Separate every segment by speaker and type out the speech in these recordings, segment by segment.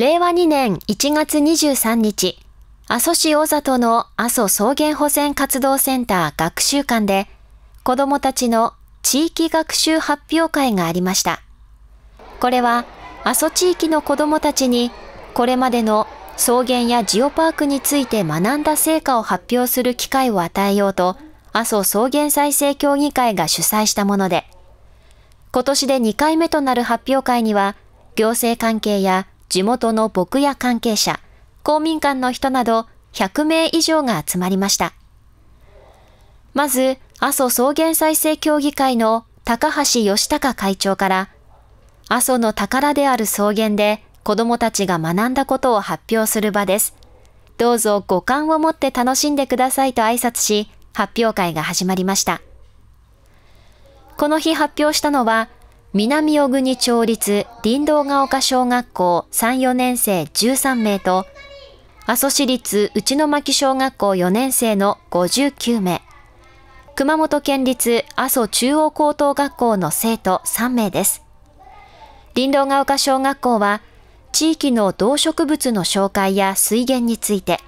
Speaker 1: 令和2年1月23日、阿蘇市小里の阿蘇草原保全活動センター学習館で、子供たちの地域学習発表会がありました。これは、阿蘇地域の子供たちに、これまでの草原やジオパークについて学んだ成果を発表する機会を与えようと、阿蘇草原再生協議会が主催したもので、今年で2回目となる発表会には、行政関係や地元の牧や関係者、公民館の人など100名以上が集まりました。まず、阿蘇草原再生協議会の高橋義孝会長から、阿蘇の宝である草原で子供たちが学んだことを発表する場です。どうぞ五感を持って楽しんでくださいと挨拶し、発表会が始まりました。この日発表したのは、南小国町立林道が丘小学校3、4年生13名と、阿蘇市立内野牧小学校4年生の59名、熊本県立阿蘇中央高等学校の生徒3名です。林道が丘小学校は、地域の動植物の紹介や水源について、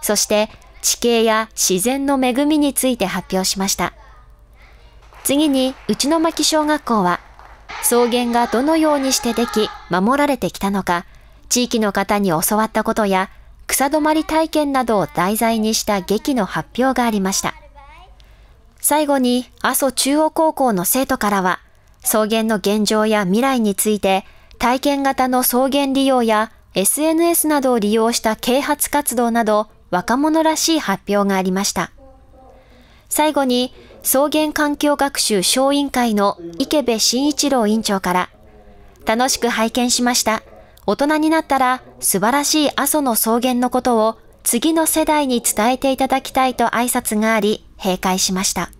Speaker 1: そして地形や自然の恵みについて発表しました。次に、内野牧小学校は、草原がどのようにしてでき、守られてきたのか、地域の方に教わったことや、草泊まり体験などを題材にした劇の発表がありました。最後に、阿蘇中央高校の生徒からは、草原の現状や未来について、体験型の草原利用や SNS などを利用した啓発活動など、若者らしい発表がありました。最後に、草原環境学習小委員会の池部慎一郎委員長から、楽しく拝見しました。大人になったら素晴らしい阿蘇の草原のことを次の世代に伝えていただきたいと挨拶があり、閉会しました。